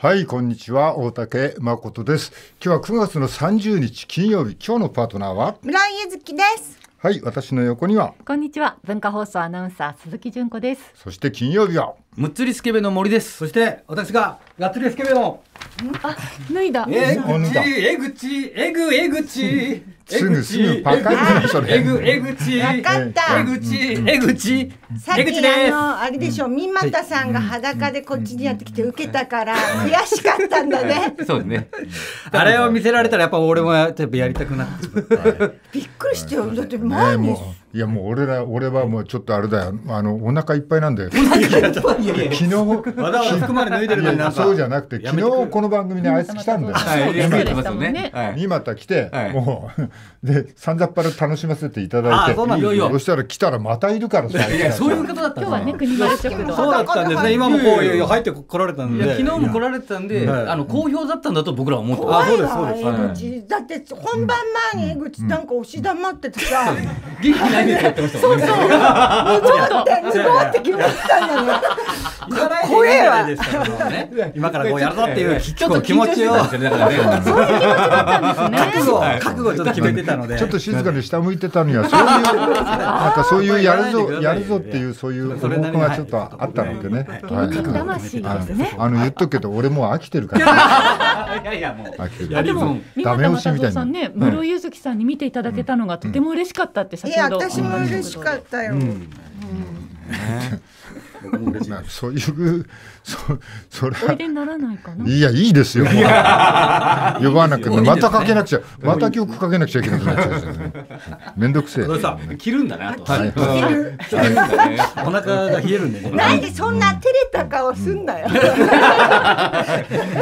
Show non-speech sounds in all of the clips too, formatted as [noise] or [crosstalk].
はい、こんにちは。大竹誠です。今日は9月の30日金曜日、今日のパートナーは村井ゆずきです。はい、私の横にはこんにちは。文化放送アナウンサー鈴木純子です。そして金曜日はむっつりスケベの森です。そして私ががっつりスケベのあ、脱いだ。えぐち、えぐち、えぐ、えぐち。[laughs] すぐすぐパカッえぐ、えぐち。わかった。えぐち、えぐち。さっきあの、あれでしょう、三股さんが裸でこっちにやってきて受けたから、悔しかったんだね。そうね。[laughs] あれを見せられたら、やっぱ俺もやっぱやりたくなって。びっくりしてよ。だって前も。いやもう俺ら俺はもうちょっとあれだよあのお腹いっぱいなんだよ [laughs] 昨日ままだ服でで脱いるのそうじゃなくて昨日この番組にあいつ来たんだよ、はい、今田来て、もうでさんざっぱら楽しませていただいてそしたら来たらまたいるからいやそういうことだった今日はね国丸食堂そうだったんですね今もこう入ってこられたんで昨日も来られたんであの好評だったんだと僕らは思ってあそうですそうですだって本番前に江口なんか押し黙っててさ元気ないそうそう。もうちょっと、ズうって決まったんだね。怖えわ。今からこうやるぞっていうちょっと気持ちを。そういう気持ちだったんですね。覚悟、覚悟ちょっと決めてたので。ちょっと静かに下向いてたのには、そういう、なんかそういうやるぞ、やるぞっていうそういう思惑がちょっとあったのでね。魂であの言っとくけど、俺もう飽きてるから。いやいやもう。飽きてる。でも、三方さんね、室井ゆずきさんに見ていただけたのがとても嬉しかったって先ほど。私も嬉しかったよ。うんうんね、そういうそれおいでならないかないやいいですよ呼ばなくてまたかけなくちゃまた曲かけなくちゃいけなくなっちゃうねめんどくせえ、ね、るんだなと、はい、るるんねお腹が冷えるんでね [laughs] なんでそんな照れた顔すんなよ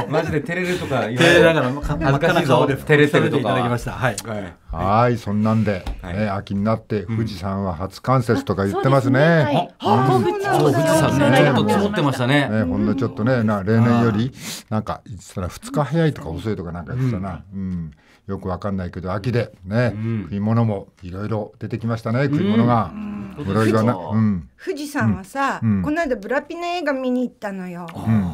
マジで照れるとか言われながら恥ずかしい顔で照れてるとかいはいはいそんなんで、はい、ね、秋になって富士山は初冠雪とか言ってますね、うん、はい、富士山ね積もってましたね、ねほんのちょっとね、な例年よりなんか言ってたら2日早いとか遅いとかなんか言ってたな、うん、うん、よくわかんないけど秋でね、うん、食い物もいろいろ出てきましたね食い物が。うんな富士山はさ、この間ブラピの映画見に行ったのよ。うん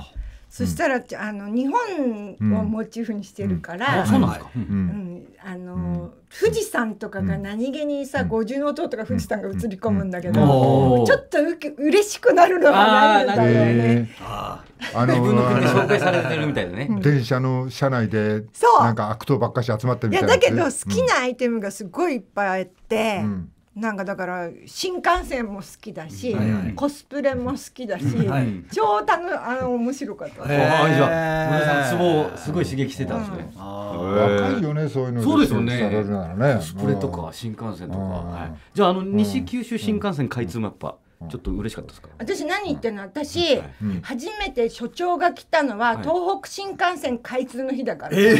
そしたら、あの日本をモチーフにしてるから、あの、富士山とかが何気にさ、五重の塔とか富士山が映り込むんだけど、ちょっとう嬉しくなるのはなんだよね。あの紹介されてるみたいなね。電車の車内でなんか悪党ばっかし集まってるみたいな。いやだけど好きなアイテムがすごいいっぱいあって。うんなんかだから新幹線も好きだし、はいはい、コスプレも好きだし、はい、超楽あの面白かった。ああじゃあさんツボすごい刺激してたんですね。若いよねそういうのそうですよね。コスプレとか新幹線とか、はい、じゃああの西九州新幹線開通マップ。ちょっと嬉しかったですか私何言ってんの私、はい初めて所長が来たのは、はい、東北新幹線開通の日だからええー、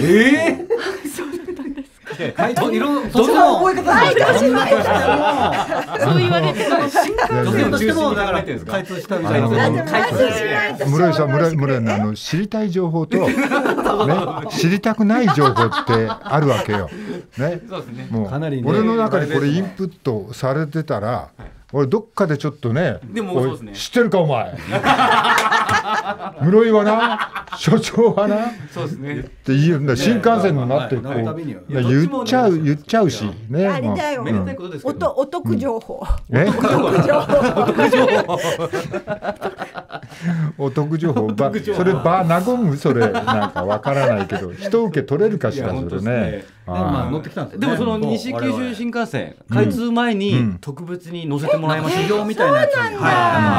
[laughs] そうだ回答いろそんな覚え方回答ししたそう言われても女性としてもだから回答したみたいな回答しないと井さん村井室井あの知りたい情報とね知りたくない情報ってあるわけよねもう俺の中でこれインプットされてたら俺どっかでちょっとね知ってるかお前室井はな所長はなそうですねって言うんだ新幹線のなってこう言っちゃう言っちゃうしねあれだよおとお得情報えお得情報お得情報ばそれば和むそれなんかわからないけど人受け取れるかしらそれね。まあ、乗ってきたんです、ね、でもその西九州新幹線開通前に特別に乗せてもらいました、うんみたいなやつに、はい、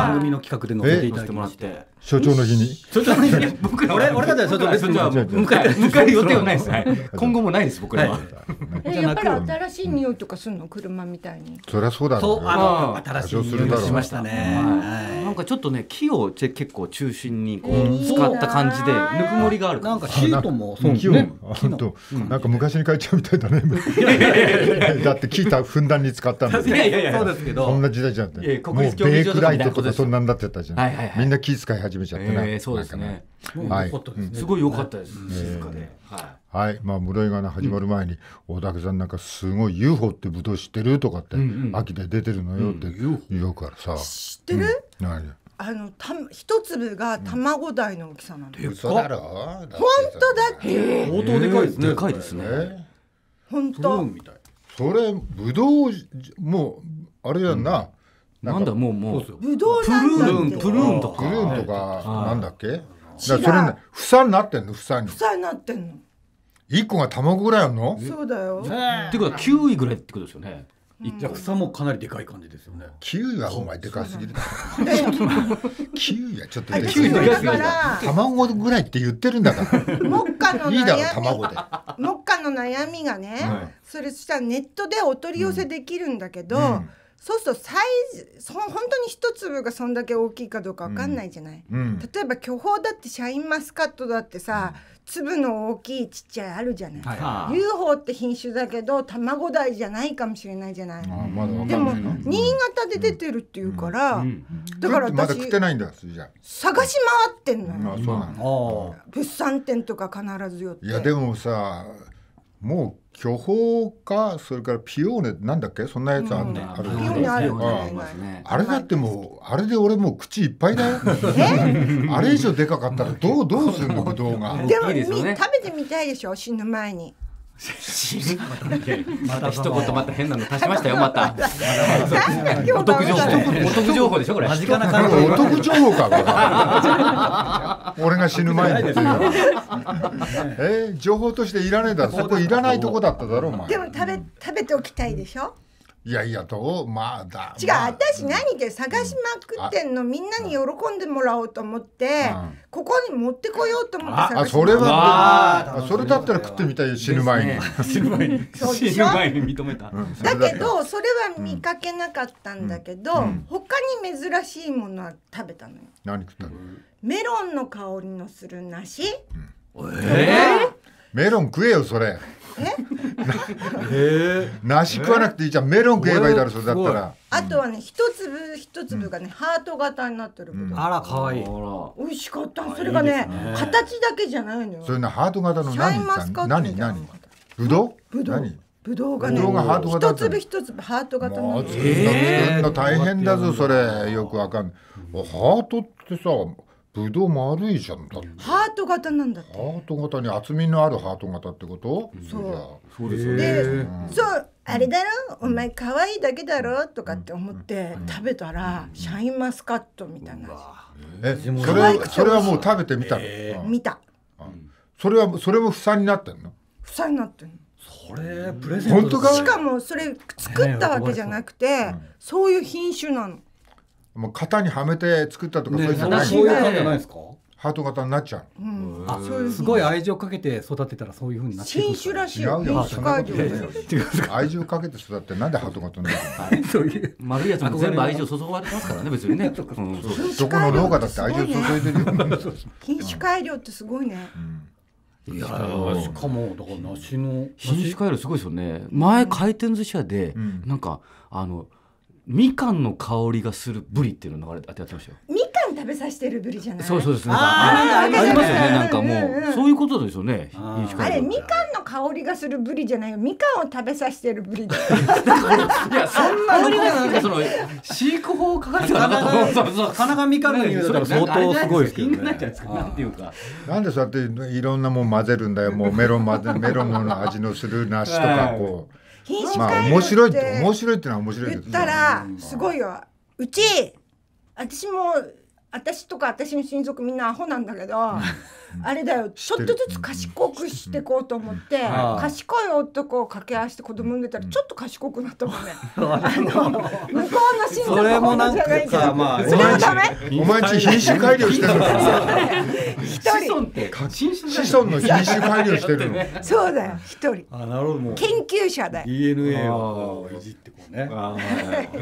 番組の企画で乗せていただいてもらって所長の日に所長の日に僕ら俺俺たちは所長 [laughs] 別に迎え迎え予定はないです、はい、今後もないです僕らは、はい、えやっぱり新しい匂いとかするの車みたいにそりゃそうだろう、ね、あの新しい匂いがしましたね、はい、なんかちょっとね木を結構中心にこう使った感じでぬくもりがあるなんかシートもそうね、うん、木のなんか昔に使えちゃうみたいだねだって聞いたふんだんに使ったんだいやいやいやそうですけどそんな時代じゃなくてもうベイクライトとかそんなんなってたじゃん、みんな気遣い始めちゃってな、えそうですねはい、すごい良かったです、静かで、はいはい、まあ室井がね始まる前に、大竹さんなんかすごい UFO って武道知ってるとかって、秋で出てるのよって、うん、言うからさ知ってる、何あのた一粒が卵大の大きさなんで嘘だろ本当だって。相当でかいですね。でかいですね。本当それぶどうもうあれやんな、ななんだもうもう。ぶどうルなんだーン、プルーンとかか。ルーンとかなんだっけ、だかそれね房になってんの房にさになってんの。一個が卵ぐらいあるのそうだよ。っていうことは9位ぐらいってことですよね。じゃ草もかなりでかい感じですよね。キウイはお前でかすぎる。キウイはちょっとでかすぎる。卵ぐらいって言ってるんだから。もっかのいいだろ卵で。もっかの悩みがね、それしたらネットでお取り寄せできるんだけど、ううそうするとサイズそ本当に一粒がそんだけ大きいかどうかわかんないじゃない。例えば巨峰だってシャインマスカットだってさ。粒の大きいちっちゃいあるじゃない、はい、UFO って品種だけど卵代じゃないかもしれないじゃない、ま、だでも新潟で出てるっていうから、うんうん、だから私探し回ってんのよ、あそうなの物産展とか必ずよいやでもさもう巨峰かそれからピオーネなんだっけそんなやつある、うん、あるピオーネあるあれだってもうあれで俺もう口いっぱいだよあれ以上でかかったらどうどうするの [laughs] ぶどうがでも、ね、食べてみたいでしょ死ぬ前に [laughs] また一言また変なの足しましたよまた。[laughs] お得情報お得情報でしょこれ。お得情報か俺が死ぬ前に。[laughs] え情報としていらねえだろそこいらないとこだっただろうでも食べ食べておきたいでしょ。いやいやとまあだ違う、まあ、私何で探しまくってんの、うん、みんなに喜んでもらおうと思って、うん、ここに持ってこようと思って探しあそれはそれだったら食ってみたい死ぬ前に、死ぬ前に死ぬ前に認めた、だけどそれは見かけなかったんだけど、うん、他に珍しいものは食べたのよ何食ったのメロンの香りのする梨、うん、えー、メロン食えよそれえ梨 [laughs] 食わなくていいじゃんメロン食えばいいだろそれだったらあとはね一粒一粒がね、ハート型になってるあら可愛い美味しかったそれがね形だけじゃないのよそれなハート型の何何何ぶどブドウうブドウがね、一粒一粒ハート型なの。作るの大変だぞそれよくわかんない。ハートってさ。ぶどう丸いじゃんだハート型なんだってハート型に厚みのあるハート型ってこと、そうそうですねそうあれだろお前可愛いだけだろとかって思って食べたらシャインマスカットみたいなえそれはそれはもう食べてみたの、見たそれはそれも負債になってんの負債になってんのそれプレゼントしかもそれ作ったわけじゃなくてそういう品種なのもう型にはめて作ったとか、そういうそういう感じゃないですかハート型になっちゃう、うん、あすごい愛情かけて育てたらそういうふうになって新種らしい愛情かけて育ってなんでハート型になるのそういう丸いやつも全部愛情注がれてますからね別にね、どこの農家だって愛情注いでるよ品種改良ってすごいね、いやしかもだから梨の品種改良すごいですよね前回転寿司屋で、なんかあの、みかんの香りがするブリっていうの流れてやってましたよみかん食べさせてるブリじゃないそうそうですねあありますよねなんかもう、うんうん、そういうことですよねあれみかんの香りがするブリじゃないよみかんを食べさせてるブリ [laughs] いやそんなになんかその飼育法かかってなかったそうそうなかなかみかんの匂いだから相当すごいですけどねなんていうかなんでそうやっていろんなもん混ぜるんだよもうメロン混ぜメロンの味のする梨とかこう品種改良面白いって面白いってのは面白い言ったらすごいようち私も私とか私の親族みんなアホなんだけど、あれだよちょっとずつ賢くしていこうと思って、賢い男を掛け合わせて子供産んでたらちょっと賢くなったもんね、[laughs] あの向こうの親族のものじゃないけどそれはダメお前ち品種改良してるの一人子孫の品種改良してるのそうだよ一人あなるほど研究者だよ DNA をいじってね。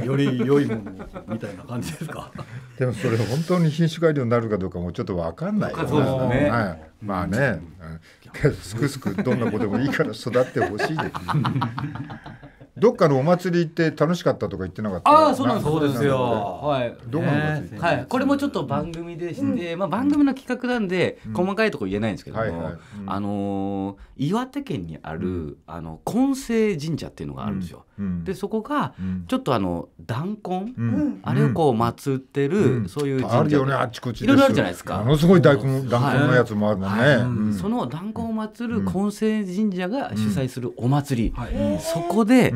より良いものみたいな感じですか。[laughs] でもそれ本当に品種改良になるかどうかもちょっとわかんないよね。ですね。はい、まあね、うん、すくすくどんな子でもいいから育ってほしいです。どっかのお祭り行って楽しかったとか言ってなかったああそうなんそうですよはいどこの祭り、はい、これもちょっと番組でして、まあ、番組の企画なんで、細かいとこ言えないんですけども、あの岩手県にある、あの根性神社っていうのがあるんですよ、でそこが、ちょっとあの弾根、あれをこう祀ってる、そういうあるよねあっちこっちいろいろあるじゃないですかものすごい大根弾根のやつもあるもんね、その弾根を祀る根性神社が主催するお祭り、そこで、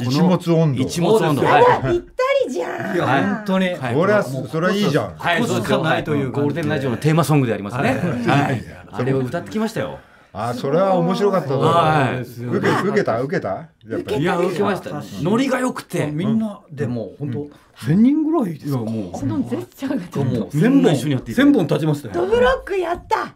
一物温度。一物温度。ぴったりじゃん。いや、本当に。これは、それはいいじゃん。はい、そうですよ。というゴールデンラジオのテーマソングでありますね。はい。あれを歌ってきましたよ。あ、それは面白かったぞ。はい。受け、受けた、受けた。いや、受けました。ノリが良くて。みんな、でも、本当。千人ぐらいですか。もうこのジェがちょっと一緒にやって千本立ちましたよ。ドブロックやった。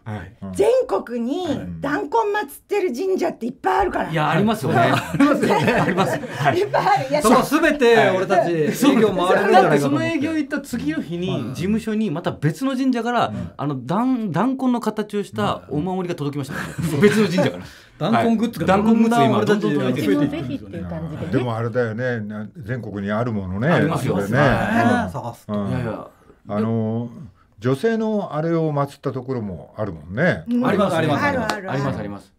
全国に弾痕祭ってる神社っていっぱいあるから。いやありますよね。[laughs] あります [laughs] いっぱいある。そのすべて俺たち営業回れるんじゃその営業行った次の日に事務所にまた別の神社からあの弾弾痕の形をしたお守りが届きました。[laughs] 別の神社から。弾痕グッズが弾痕グッズ今どんどん増えていってるでもあれだよね全国にあるものねありますよね探すといやいやあのー女性のあれを祀ったところもあるもんね。ありますありますありますあります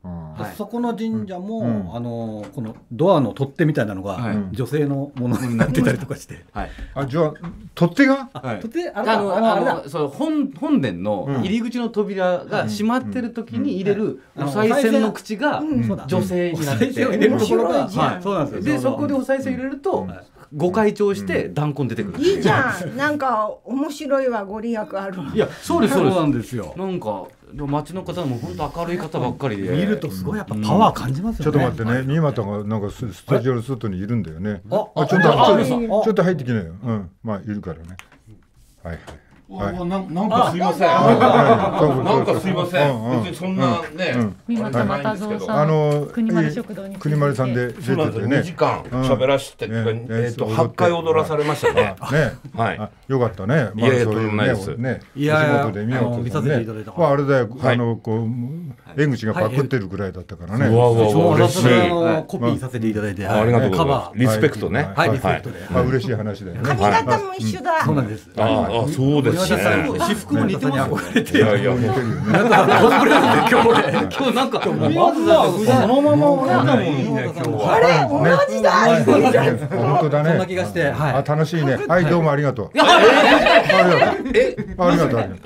そこの神社も、うん、あのこのドアの取っ手みたいなのが、はい、女性のものになってたりとかして。はい、あじゃあ取っ手が？取っ手あのあのそう本本殿の入り口の扉が閉まってる時に入れるお賽銭の口が女性になってて。入れるところが、はい、そうなんですよ。でそこでお賽銭入れるとご開帳して弾痕出てくる、いいじゃんなんか面白いわご利益あるいやそうですそうなんですよなんか街の方も本当明るい方ばっかりで見るとすごいやっぱパワー感じますよね、ちょっと待ってね新俣がなんかスタジオの外にいるんだよねあちょっとちょっと入ってきなようんまあいるからねはいはいはい、ななんかすいません。なんかすいません。別にそんなね。三股又蔵さん。あの国丸食堂に。国丸さんで出ててね。2時間喋らしてね、えっと8回踊らされましたね。ね。[laughs] はい。よかったね。まあそういうねね。いでいや。見よう見させていただいた。まああれだよあのこう江口がパクってるぐらいだったからね。わわわ嬉しい。コピーさせていただいて。ありがとうございます。リスペクトね。はいリスペクトで。まあ嬉しい話だよね。髪型も一緒だ。そうなんです。ああそうです。田さん、私服も似てます。いやいや、似てるよね。コスプレなんで今日今日なんかまずはそのまま俺だもん。あれ同じだ。本当だね。そんな気がして、あ楽しいね。はいどうもありがとう。え、ありがとう。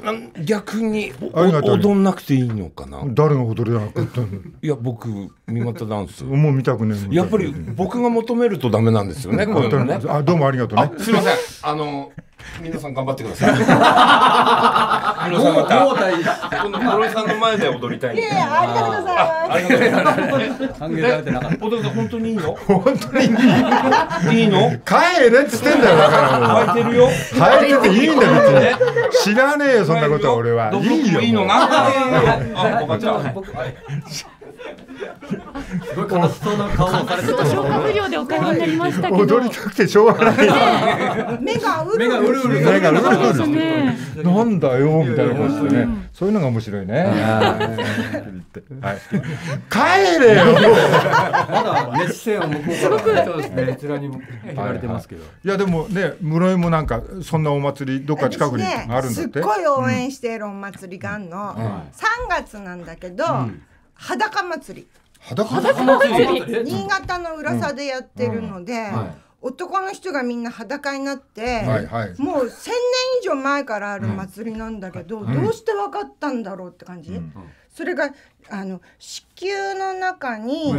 逆に踊んなくていいのかな。誰が踊れないや僕見方ダンス。もう見たくね。やっぱり僕が求めるとダメなんですよね。こういうのね。あどうもありがとうね。すみません。あの。皆さん頑張ってください。皆さまさんの前で踊りたい。いやいや、ありがとうございます。歓迎されてなかった。お父さん本当にいいの？本当にいいの？いいの？帰れっつってんだよだから。帰てるよ。てていいんだ別に。知らねえよそんなこと俺は。いいよ。いいのな。あ、分かった。すごい悲しそうな顔をされてた消化不良でお金になりましたけど踊りたくてしょうがない、目がうるうる目がうるうるなんだよみたいな感じでねそういうのが面白いね帰れよまだ熱線を向こうからそうですねこちらにも言われてますけどいやでもね室井もなんかそんなお祭りどっか近くにあるんだってすっごい応援しているお祭りがあるの三月なんだけど裸祭り裸の祭り新潟の浦沢でやってるので、うんうんはい、男の人がみんな裸になって、はいはい、もう1,000年以上前からある祭りなんだけど、うん、どうして分かったんだろうって感じ、それがあの子宮の中に、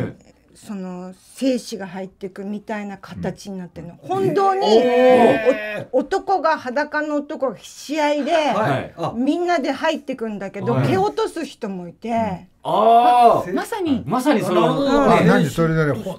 その精子が入ってくみたいな形になってるの、本当に、えー、男が裸の男が試合で、はい、みんなで入ってくんだけど、はい、蹴落とす人もいて。ああまさにまさにその、ね、何それなり本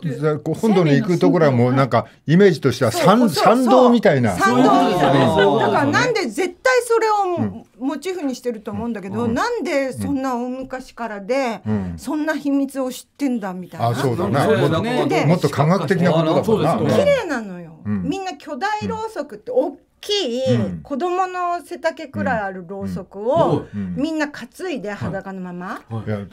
土に行くところはもうなんかイメージとしては参参道みたいな参道みたいなだからなんで絶対それをモチーフにしてると思うんだけど、なんでそんな大昔からで、そんな秘密を知ってんだみたいな、あそうだな、ね、もっと科学的なことだもんな綺麗なのよ、みんな巨大ろうそくって大きい、子供の背丈くらいあるろうそくを、みんな担いで裸のまま、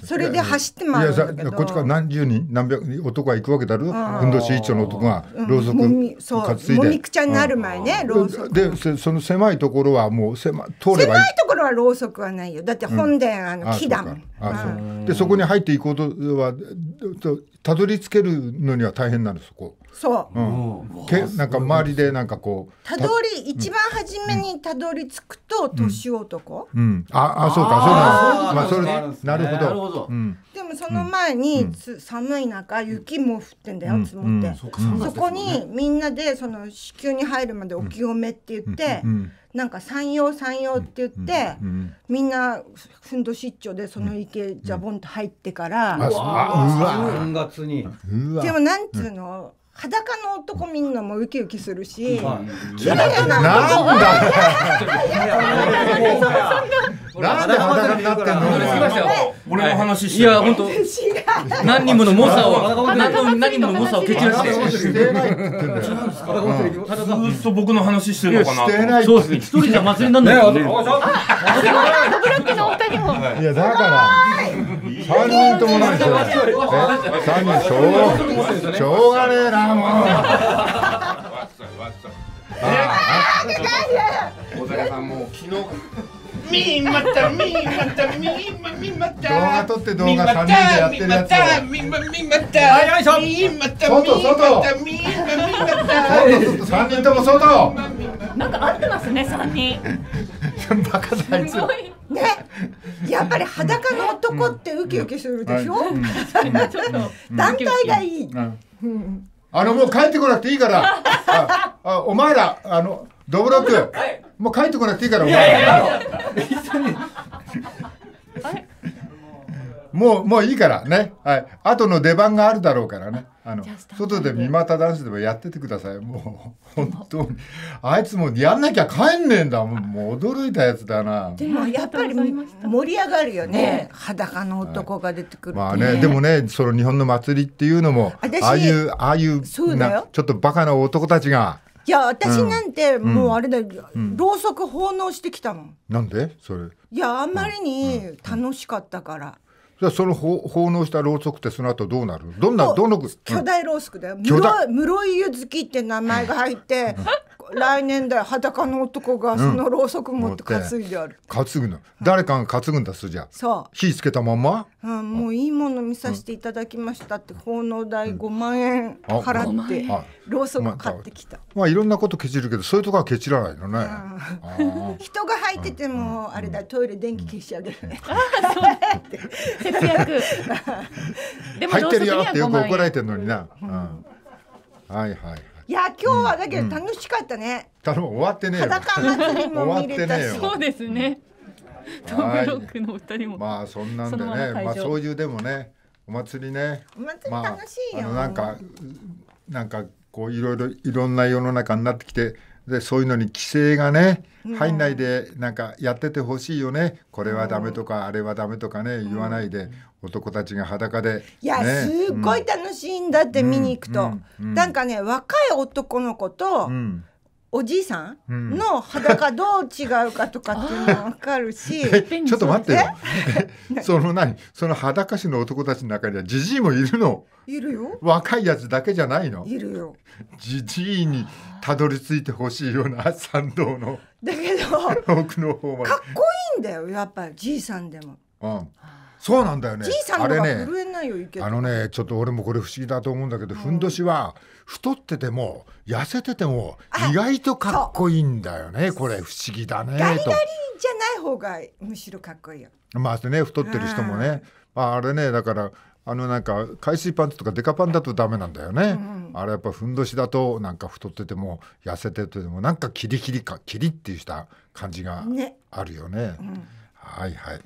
それで走って回るんだけこっちから何十人何百人男は行くわけだろふんどし一丁の男がろうそく担いで、もみくちゃになる前ね、ろうそくでその狭いところはもう狭通ればいい狭いところはろうそくはないよだって本殿、あの木だもんあそうでそこに入っていこうとはたどり着けるのには大変なんですそこ。そう、ん、けなんか周りでなんかこうたどり一番初めにたどり着くと年男、うん、ああそうかそうなんです、まあ、それなるほど、でもその前に、つ寒い中雪も降ってんだよ積もって、そこにみんなでその子宮に入るまでお清めって言って、なんか山陽山陽って言って、みんなふんどしちょでその池ジャボンと入ってから、あ、ん、うわ3月にでもなんつうの、裸の男みんなもウキウキするし、綺麗な男なんだ。なん裸になってんの？俺話していや本当何人もの猛者を何人ものを蹴散らしてずっと僕の話してるのかな。してない。そうですね。一人じゃ祭りなんだい。ね。ブロックのお二人も。いやだから。三人ともない三人しょうしょうがねえなもう小坂さんもう昨日みんまたみんまたみんまみんまた動画撮って動画三人でやってるやつをみんまみんまたみんまたみんまたみんまみんまた外外三人とも外なんか合ってますね三人バカだあいつ。ね、やっぱり裸の男ってウキウキするでしょ。団体がいい。あのもう帰ってこなくていいから。ああお前らあのドブロック、もう帰ってこなくていいからお前ら。もう、もういいからね。はい。後の出番があるだろうからね。あの、外で三股ダンスでもやっててください。もう、本当に。あいつもやんなきゃ帰んねえんだ。もう、もう驚いたやつだな。でも、やっぱり盛り上がるよね。裸の男が出てくる、ねはい、まあね、でもね、その日本の祭りっていうのも、ああいう、ああいうそうだよちょっとバカな男たちが、いや私なんてもうあれだ、うん、ろうそく奉納してきたんなんでそれいやあんまりに楽しかったから、じゃその奉納したろうそくってその後どうなるどんなどの具巨大ろうそくだよ、室井湯きって名前が入って来年だ裸の男がそのろうそく持って担いである、担ぐの誰かが担ぐんだすじゃそう火つけたまま、うん、もういいもの見させていただきましたって奉納代5万円払って、ろうそく買ってきた、まあいろんなことケチるけどそういうとこはケチらないのね、人が入ってても、あれだトイレ電気消しちゃう節約 [laughs] でも入ってるよってよく怒られてるのにな、はいはいいや今日はだけど楽しかったね。頼む終わってね裸祭りも見れたし。そうですね。トムロックのお二人も。まあそんなんでね、まあそういうでもね、お祭りね。お祭り楽しいよ。まあ、なんかなんかこういろいろいろんな世の中になってきて。でそういうのに規制がね入んないでなんかやっててほしいよね、これはダメとかあれはダメとかね言わないで、男たちが裸で、ね、いやすっごい楽しいんだって見に行くと、なんかね若い男の子と、うんおじいさんの裸どう違うかとかっていうのも分かるしちょっと待ってよ [laughs] その何その裸足の男たちの中にはじじいもいるのいるよ若いやつだけじゃないのいるよじじいにたどり着いてほしいような参道のだけど [laughs] 奥の方までかっこいいんだよやっぱりじいさんでも。うんそうなんだよね。さ震えないよ、ね、あのね、ちょっと俺もこれ不思議だと思うんだけど、ふんどしは太ってても痩せてても意外とかっこいいんだよね。これ不思議だね。ガリガリじゃない方がむしろかっこいいよ。まあね、太ってる人もね。まああれね、だからあのなんか海水パンツとかデカパンだとダメなんだよね、うんあれやっぱふんどしだとなんか太ってても痩せててもなんかキリキリかキリってした感じがあるよね、ねうん、はいはい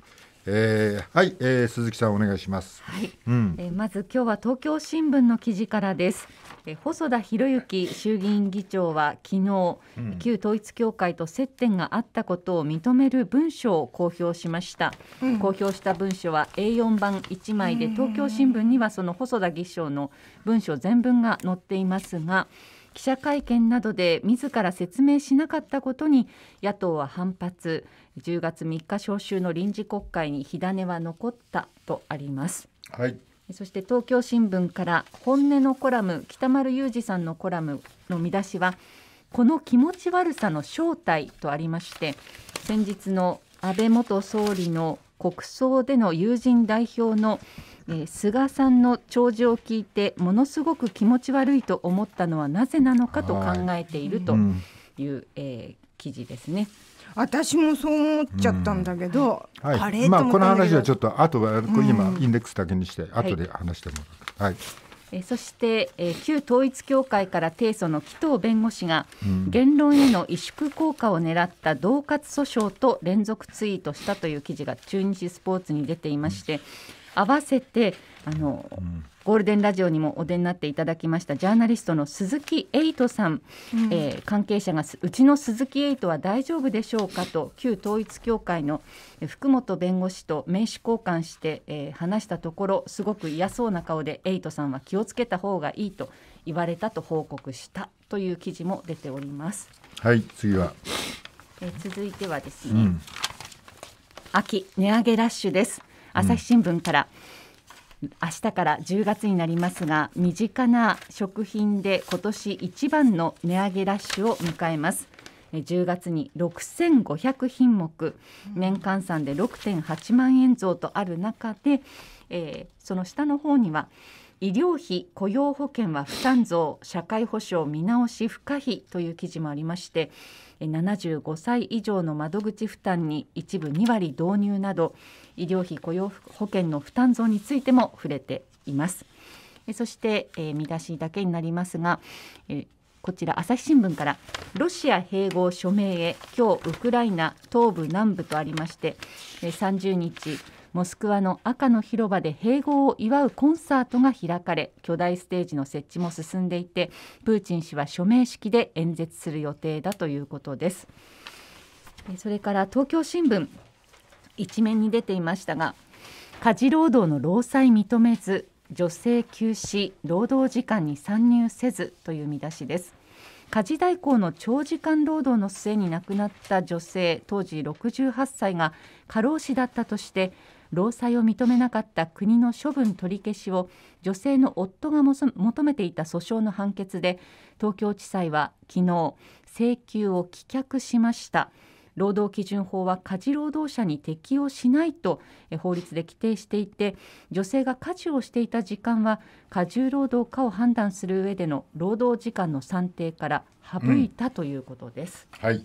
えー、はい、えー、鈴木さんお願いします。はい、うん、えー、まず今日は東京新聞の記事からです。えー、細田博之衆議院議長は昨日、うん、旧統一教会と接点があったことを認める文書を公表しました。うん、公表した文書は A4 版1枚で東京新聞にはその細田議長の文書全文が載っていますが。うん記者会見などで自ら説明しなかったことに野党は反発10月3日召集の臨時国会に火種は残ったとあります。はいそして東京新聞から本音のコラム北丸裕二さんのコラムの見出しはこの気持ち悪さの正体とありまして先日の安倍元総理の国葬での友人代表のえー、菅さんの弔辞を聞いてものすごく気持ち悪いと思ったのはなぜなのかと考えているという、はい、えー、記事ですね。私もそう思っちゃったんだけど、うんはい、まあ、この話はちょっと後は今インデックスだけにして後で話してもらう、はい、はい、えそして、え旧統一教会から提訴の紀藤弁護士が、うん、言論への萎縮効果を狙った恫喝訴訟と連続ツイートしたという記事が中日スポーツに出ていまして。うん合わせてあの、うん、ゴールデンラジオにもお出になっていただきましたジャーナリストの鈴木エイトさん、うん、えー、関係者がうちの鈴木エイトは大丈夫でしょうかと旧統一教会の福本弁護士と名刺交換して、えー、話したところすごく嫌そうな顔でエイトさんは気をつけた方がいいと言われたと報告したという記事も出ております。はい次は、えー、続いてはですね、うん、秋値上げラッシュです朝日新聞から、うん、明日から10月になりますが身近な食品で今年一番の値上げラッシュを迎えます10月に6500品目年換算で6.8万円増とある中で、えー、その下の方には医療費雇用保険は負担増社会保障見直し不可避という記事もありまして75歳以上の窓口負担に一部2割導入など医療費雇用保険の負担増についても触れています。そして、え見出しだけになりますが、えこちら朝日新聞からロシア併合署名へ今日ウクライナ東部南部とありまして、え30日モスクワの赤の広場で併合を祝うコンサートが開かれ巨大ステージの設置も進んでいてプーチン氏は署名式で演説する予定だということですそれから東京新聞一面に出ていましたが家事労働の労災認めず女性休止労働時間に参入せずという見出しです家事代行の長時間労働の末に亡くなった女性当時68歳が過労死だったとして労災を認めなかった国の処分取り消しを女性の夫が求めていた訴訟の判決で東京地裁は昨日請求を棄却しました。労働基準法は家事労働者に適用しないと法律で規定していて女性が家事をしていた時間は過重労働かを判断する上での労働時間の算定から省いたということです、うん、はい。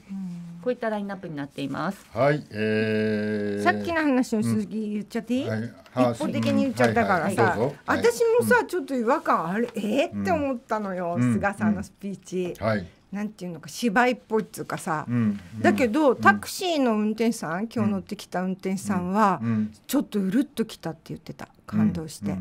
こういったラインナップになっていますはい、えー、さっきの話の続き言っちゃっていい、うんはい、一方的に言っちゃったからさ、はいはい、私もさ、ちょっと違和感あれえー、って思ったのよ、菅さんのスピーチ、はいなんていうのか芝居っぽいっていうかさ、うんだけど、タクシーの運転手さん、今日乗ってきた運転手さんは、ちょっとうるっときたって言ってた感動して。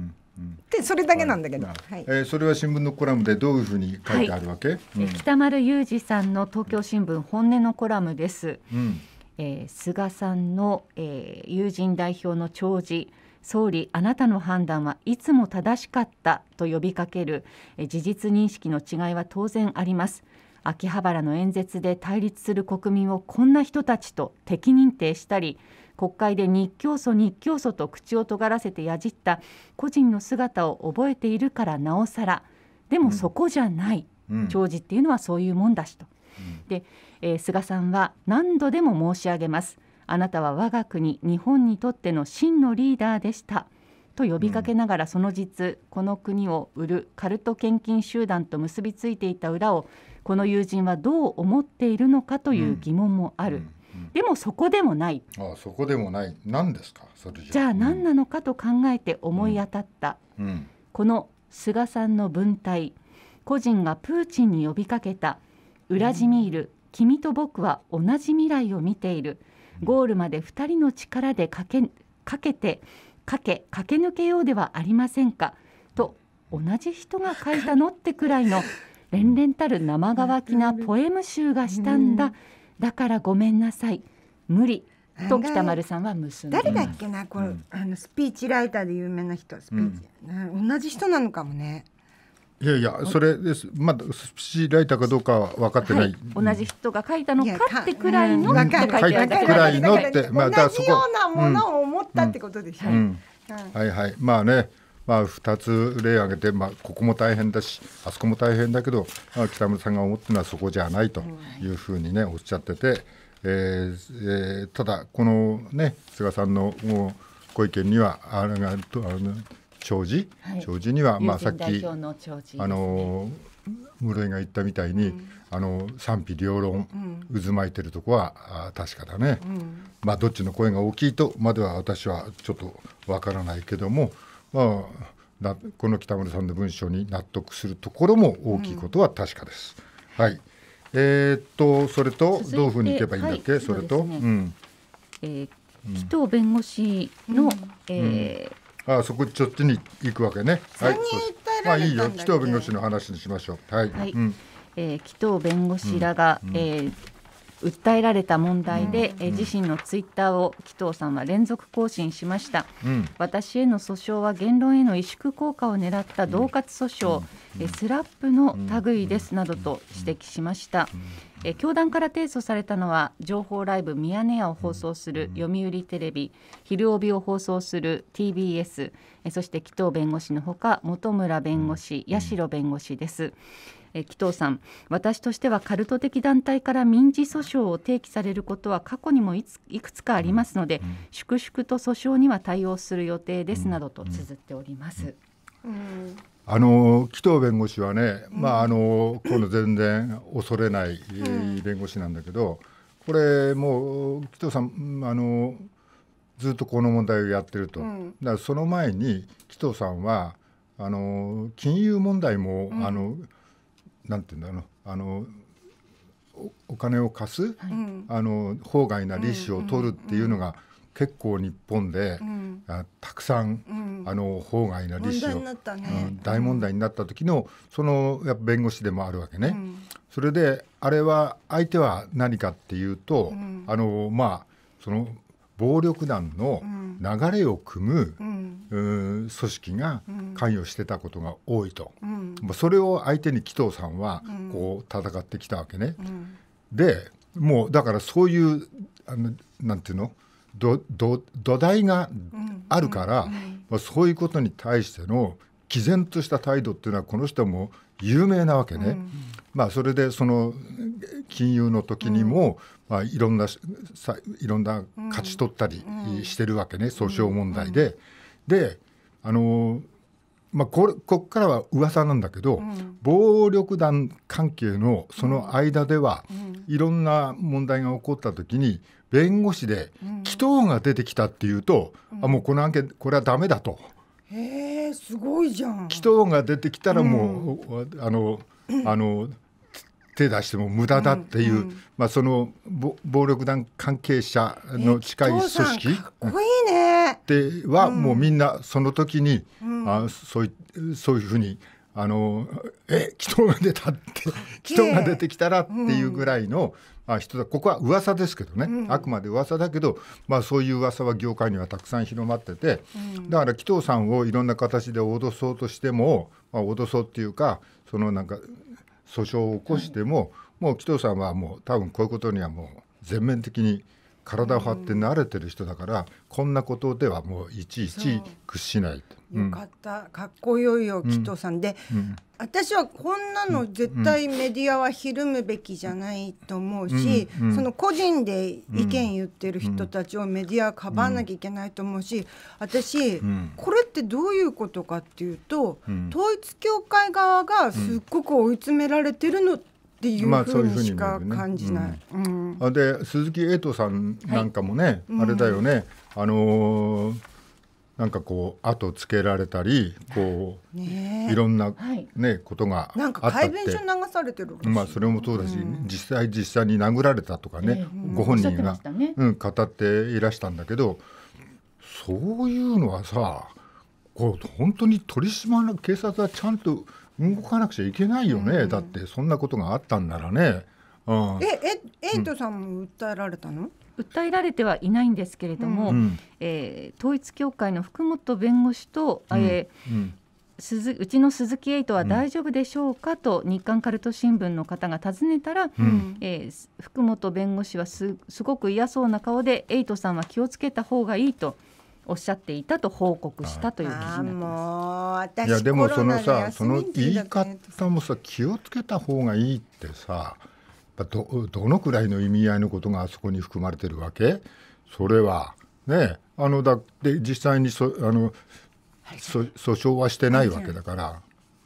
でそれだけなんだけど、はい、えー、それは新聞のコラムでどういうふうに書いてあるわけ、はいうん、北丸雄二さんの東京新聞本音のコラムです、うん、えー、菅さんの、えー、友人代表の弔辞総理あなたの判断はいつも正しかったと呼びかける、えー、事実認識の違いは当然あります秋葉原の演説で対立する国民をこんな人たちと敵認定したり国会で日教祖日教祖と口を尖らせてやじった個人の姿を覚えているからなおさらでもそこじゃない、うん、長寿っていうのはそういうもんだしと。うん、で、えー、菅さんは何度でも申し上げますあなたは我が国日本にとっての真のリーダーでしたと呼びかけながらその実この国を売るカルト献金集団と結びついていた裏をこの友人はどう思っているのかという疑問もある。うんうん、でもそこでもないああそこでもない何ですかそれじゃじゃあ何なのかと考えて思い当たった、この菅さんの文体個人がプーチンに呼びかけた「ウラジミール、君と僕は同じ未来を見ている」ゴールまで2人の力でかけかけてかけ駆け抜けようではありませんかと同じ人が書いたのってくらいの連連たる生乾きなポエム集がしたんだ、だからごめんなさい無理と北丸さんは結んで誰だっけなこの、うん、あのスピーチライターで有名な人スピーチ、うん、同じ人なのかもね。いやいやそれですまだスピーチライターかどうかは分かってない、はい、同じ人が書いたのかってくらいの、うん、書いてくらいのってまあだそこ同じようなものを思ったってことでしょ。うはいはいまあね。まあ、2つ例を挙げて、まあ、ここも大変だしあそこも大変だけど、まあ、北村さんが思ってるのはそこじゃないというふうにねおっしゃってて、えーえー、ただこのね菅さんのご意見にはあれがとあの長寿、長寿には、まあ、さっき、あの室井が言ったみたいに、うん、あの賛否両論、渦巻いてるとこはあ確かだね、うん、まあどっちの声が大きいとまでは私はちょっとわからないけどもまあ、この北村さんの文章に納得するところも大きいことは確かです。うん、はいえー、っとそれとどういうふうにいけばいいんだっけ、はい、それと、ね、うん、えー、紀藤弁護士の、うん、えーうん、あそこちょっちに行くわけね。はい。まあいいよ紀藤弁護士の話にしましょう。はい。はい、うん、えー、紀藤弁護士らが、うん、えー訴えられた問題で、え自身のツイッターを紀藤さんは連続更新しました、うん、私への訴訟は言論への萎縮効果を狙った恫喝訴訟、えスラップの類ですなどと指摘しました、え教団から提訴されたのは情報ライブミヤネ屋を放送する読売テレビ昼帯を放送する TBS そして紀藤弁護士のほか本村弁護士八代弁護士です、え紀藤さん私としてはカルト的団体から民事訴訟を提起されることは過去にもいくつかありますので、うん、粛々と訴訟には対応する予定ですなどと綴っております。うんあの紀藤弁護士はね、まあ、あのこの全然恐れない弁護士なんだけど、これもう紀藤さんあのずっとこの問題をやってると、うん、だからその前に紀藤さんはあの金融問題も、うん、あのなんていうんだろうあのお金を貸す、はい、あの法外な利子を取るっていうのが、結構日本で、うん、たくさん、うん、あの法外な利子を、大問題になった時のそのやっぱ弁護士でもあるわけね、それであれは相手は何かっていうと、あのまあその暴力団の流れを組む、うん、組織が関与してたことが多いと、うん、それを相手に紀藤さんはこう戦ってきたわけね。うん、でもうだからそういうあのなんていうのどど土台があるから、まあ、そういうことに対しての毅然とした態度っていうのはこの人も有名なわけね、うん、まあ、それでその金融の時にも、まあ、いろんなさいろんな勝ち取ったりしてるわけね、訴訟問題で。であのまあ、これこっからは噂なんだけど、うん、暴力団関係のその間では、うん、いろんな問題が起こった時に弁護士で紀藤が出てきたっていうと、うん、あもうこの案件これはダメだと、へえすごいじゃん。祈祷が出てきたらもう、うん、あのあの手出しても無駄だっていう、うんうん、まあその暴力団関係者の近い組織、かっこいいね。では、もうみんなその時に、うん、あそういそういうふうに。あのえ祈祷が出たって祈祷が出てきたらっていうぐらいの、えーあ人だここは噂ですけどね、うん、あくまで噂だけど、まあ、そういう噂は業界にはたくさん広まってて、うん、だから紀藤さんをいろんな形で脅そうとしても、まあ、脅そうっていうかそのなんか訴訟を起こしても、うん、もう紀藤さんはもう多分こういうことにはもう全面的に体を張って慣れてる人だから、こんなことではもういちいち屈しないよかった、かっこよいよ紀藤さんで、私はこんなの絶対メディアはひるむべきじゃないと思うし、その個人で意見言ってる人たちをメディアかばわなきゃいけないと思うし私、これってどういうことかっていうと、統一教会側がすっごく追い詰められてるのっていうふうにしか感じない。で鈴木エイトさんなんかもね、あれだよね、あのーなんかこう後つけられたりこう、ね、いろんな、ねことがあったってまあ、それもそうだし、実際実際に殴られたとかね、ご本人が、うん、語っていらしたんだけどそういうのはさこう本当に取り締まる警察はちゃんと動かなくちゃいけないよね、だってそんなことがあったんならね。うん、ええエイトさんも訴えられたの、訴えられてはいないんですけれども、うん、えー、統一教会の福本弁護士と、うん、えー鈴うちの鈴木エイトは大丈夫でしょうか、と日刊カルト新聞の方が尋ねたら、うん、えー、福本弁護士はすごく嫌そうな顔でエイトさんは気をつけた方がいいとおっしゃっていたと報告したという記事になってます。いやでもそのさその言い方もさ気をつけた方がいいってさどどのくらいの意味合いのことがあそこに含まれてるわけそれはねあのだって実際にそあの、はい、そ訴訟はしてないわけだから。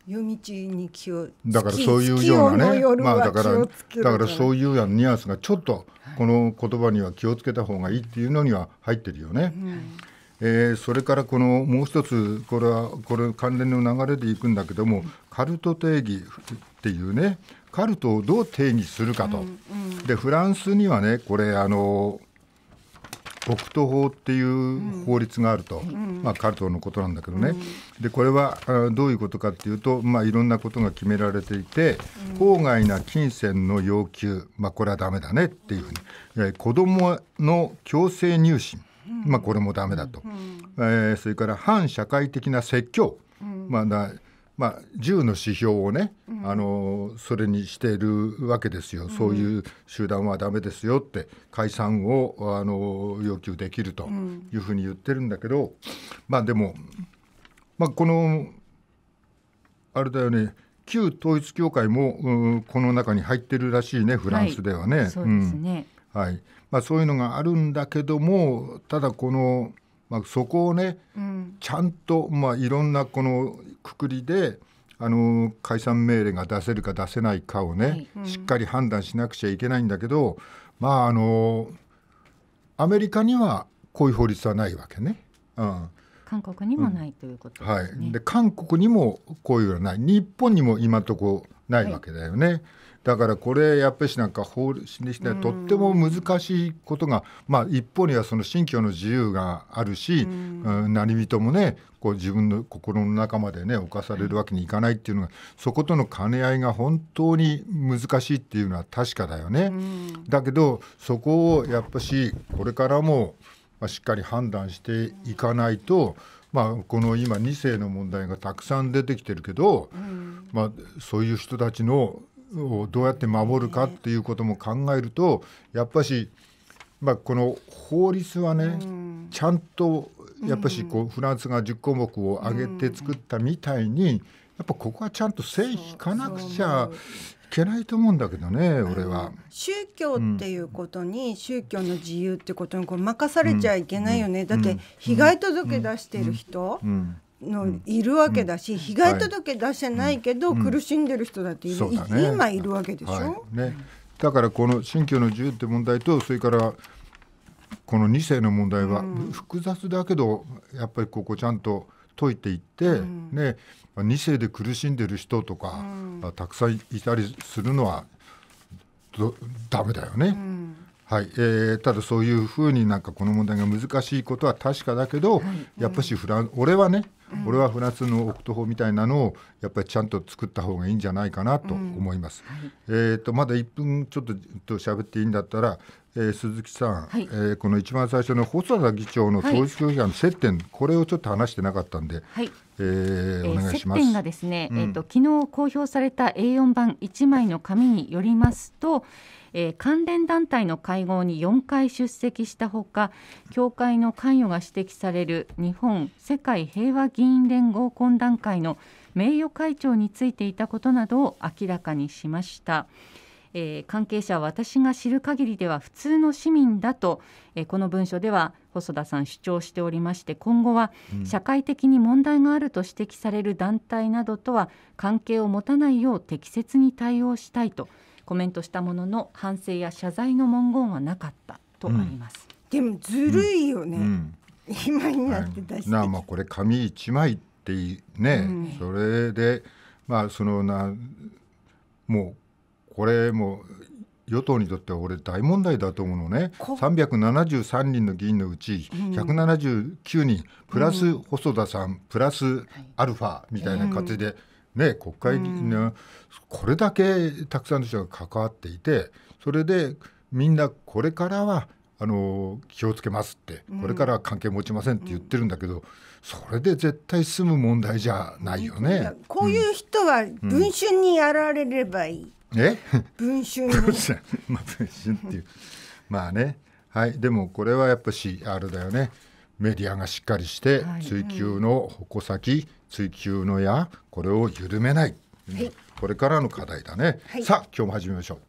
夜道に気をだからそういうようなねまあだからだからそういうようなニュアンスがちょっとこの言葉には気をつけた方がいいっていうのには入ってるよね。はい、えー、それからこのもう一つこれはこれ関連の流れでいくんだけども、カルト定義っていうねカルトをどう定義するかと、うんうん、でフランスにはねこれあの北斗法っていう法律があると、うん、まあ、カルトのことなんだけどね、でこれはどういうことかっていうと、まあ、いろんなことが決められていて、法外な金銭の要求、まあ、これはダメだねっていうふうに、え子どもの強制入信、まあ、これもダメだと、えー、それから反社会的な説教、まあ、まあ、1の指標をね、うん、あのそれにしているわけですよ、うん、そういう集団はダメですよって解散をあの要求できるというふうに言ってるんだけど、うん、まあでも、まあ、このあれだよね旧統一教会もこの中に入ってるらしいねフランスではね。そうね、はいまあ、そういうのがあるんだけどもただこの、まあ、そこをね、ちゃんと、まあ、いろんなこのくくりであの解散命令が出せるか出せないかをね、はいうん、しっかり判断しなくちゃいけないんだけどまああのアメリカにはこういう法律はないわけね。うん、韓国にもないということ、ねうん、はい、で韓国にもこういうのはない日本にも今とこないわけだよね。はいだからこれやっぱりなんか法律にしてとっても難しいことが、まあ、一方にはその信教の自由があるし、何人もねこう自分の心の中までね侵されるわけにいかないっていうのが、そことの兼ね合いが本当に難しいっていうのは確かだよね。だけどそこをやっぱしこれからも、まあ、しっかり判断していかないと、まあ、この今2世の問題がたくさん出てきてるけど、まあ、そういう人たちのをどうやって守るかっていうことも考えるとやっぱし、まあ、この法律はね、うん、ちゃんとやっぱしこうフランスが10項目を挙げて作ったみたいにやっぱここはちゃんと線引かなくちゃいけないと思うんだけどね俺は。宗教っていうことに、うん、宗教の自由ってことにこう任されちゃいけないよね、うん、だって被害届出してる人、のいるわけだし、うん、被害届出せないけど、はい、苦しんでる人だっている、ね、今いるわけでしょ、はいね、だからこの信教の自由って問題とそれからこの2世の問題は複雑だけど、うん、やっぱりここちゃんと解いていって、うん、ね、2世で苦しんでる人とか、うん、たくさんいたりするのはだめだよね。はいえー、ただそういうふうになんかこの問題が難しいことは確かだけど、やっぱしフラン俺はね俺は船津の奥クト法みたいなのをやっぱりちゃんと作った方がいいんじゃないかなと思います。うんえーと、とまだ1分ちょっと喋っていいんだったら、えー、鈴木さん、はい、えー、この一番最初の細田議長の統一教会の接点、はい、これをちょっと話してなかったんで、えー、接点がですね、うん、えと昨日公表された A4 版1枚の紙によりますと、えー、関連団体の会合に4回出席したほか教会の関与が指摘される日本世界平和議員連合懇談会の名誉会長についていたことなどを明らかにしました。えー、関係者は私が知る限りでは普通の市民だと、えー、この文書では細田さん主張しておりまして今後は社会的に問題があると指摘される団体などとは関係を持たないよう適切に対応したいとコメントしたものの反省や謝罪の文言はなかったとあります。うん、でもずるいよね、うん、今になって出して、まあこれ紙一枚ってね、うん、それでまあそのなもうこれも与党にとっては俺大問題だと思うのね373人の議員のうち179人、プラス細田さんプラスアルファみたいな形で、ね、国会に、これだけたくさんの人が関わっていてそれでみんなこれからはあの気をつけますってこれからは関係持ちませんって言ってるんだけど、それで絶対済む問題じゃないよね。こういう人は文春に現れればいい、え文春 [laughs] 文春まあっていうまあねはいでもこれはやっぱしあれだよねメディアがしっかりして追求の矛先、追求の矢これを緩めない、はい、これからの課題だね、はい、さあ今日も始めましょう